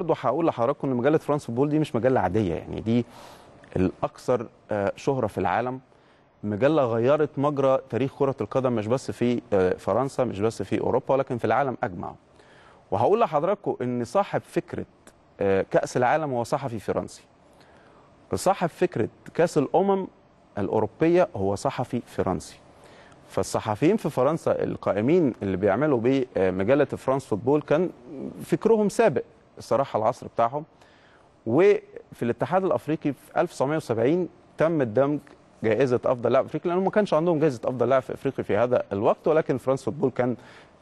برضه هقول لحضراتكم ان مجله فرانس فوتبول دي مش مجله عاديه يعني دي الاكثر آه، شهره في العالم مجله غيرت مجرى تاريخ كره القدم مش بس في آه، فرنسا مش بس في اوروبا ولكن في العالم اجمع وهقول لحضراتكم ان صاحب فكره آه، كاس العالم هو صحفي فرنسي صاحب فكره كاس الامم الاوروبيه هو صحفي فرنسي فالصحفيين في فرنسا القائمين اللي بيعملوا بمجله فرانس فوتبول كان فكرهم سابق الصراحه العصر بتاعهم وفي الاتحاد الافريقي في 1970 تم الدمج جائزه افضل لاعب افريقي لانه ما كانش عندهم جائزه افضل لاعب افريقي في هذا الوقت ولكن فرانس فوتبول كان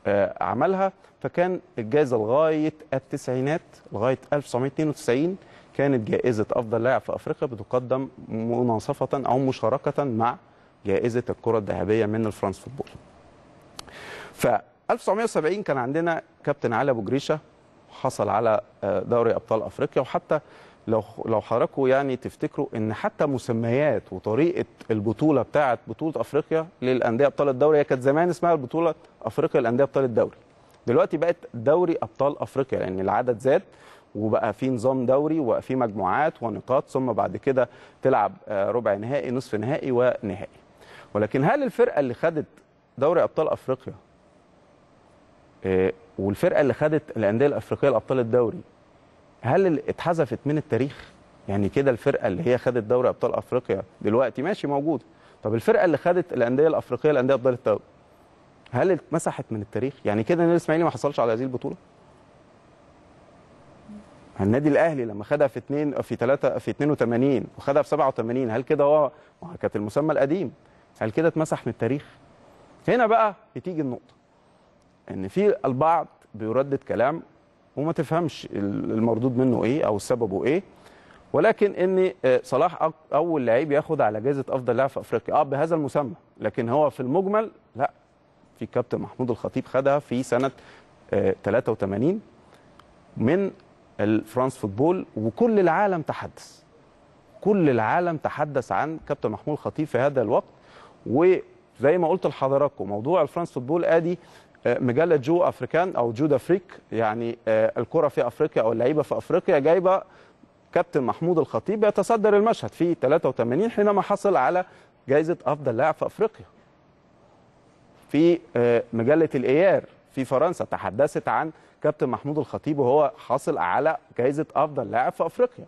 آه، عملها فكان الجائزه لغايه التسعينات لغايه 1992 كانت جائزه افضل لاعب في افريقيا بتقدم مناصفه او مشاركه مع جائزه الكره الذهبيه من الفرانس فوتبول. ف 1970 كان عندنا كابتن علي ابو جريشه حصل على آه، دوري ابطال افريقيا وحتى لو لو حضراتكم يعني تفتكروا ان حتى مسميات وطريقه البطوله بتاعه بطوله افريقيا للانديه ابطال الدوري هي كانت زمان اسمها البطوله افريقيا للانديه ابطال الدوري دلوقتي بقت دوري ابطال افريقيا لان يعني العدد زاد وبقى في نظام دوري وبقى في مجموعات ونقاط ثم بعد كده تلعب آه، ربع نهائي نصف نهائي ونهائي ولكن هل الفرقه اللي خدت دوري ابطال افريقيا آه، والفرقه اللي خدت الانديه الافريقيه الابطال الدوري هل اتحذفت من التاريخ يعني كده الفرقه اللي هي خدت دوري ابطال افريقيا دلوقتي ماشي موجوده طب الفرقه اللي خدت الانديه الافريقيه الانديه ابطال الدوري هل اتمسحت من التاريخ يعني كده النادي الاسماعيلي ما حصلش على هذه البطوله النادي الاهلي لما خدها في 2 في 3 في 82 وخدها في 87 هل كده هو كانت المسمى القديم هل كده اتمسح من التاريخ هنا بقى بتيجي النقطه ان في البعض بيردد كلام وما تفهمش المردود منه ايه او سببه ايه ولكن ان آه، صلاح اول لعيب ياخد على جائزه افضل لاعب في افريقيا اه بهذا المسمى لكن هو في المجمل لا في كابتن محمود الخطيب خدها في سنه 83 آه، من الفرانس فوتبول وكل العالم تحدث كل العالم تحدث عن كابتن محمود الخطيب في هذا الوقت و زي ما قلت لحضراتكم موضوع الفرنس فوتبول ادي آه، مجله جو افريكان او جو دافريك يعني آه، الكره في افريقيا او اللعيبه في افريقيا جايبه كابتن محمود الخطيب يتصدر المشهد في 83 حينما حصل على جائزه افضل لاعب في افريقيا في آه، مجله الايار في فرنسا تحدثت عن كابتن محمود الخطيب وهو حاصل على جائزه افضل لاعب في افريقيا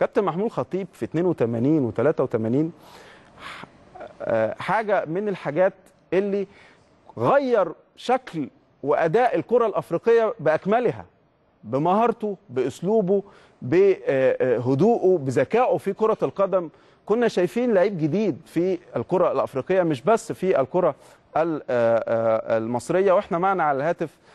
كابتن محمود الخطيب في 82 و 83 آه، حاجه من الحاجات اللي غير شكل واداء الكره الافريقيه باكملها بمهارته باسلوبه بهدوءه بذكائه في كره القدم كنا شايفين لعيب جديد في الكره الافريقيه مش بس في الكره آه، آه، المصريه واحنا معنا على الهاتف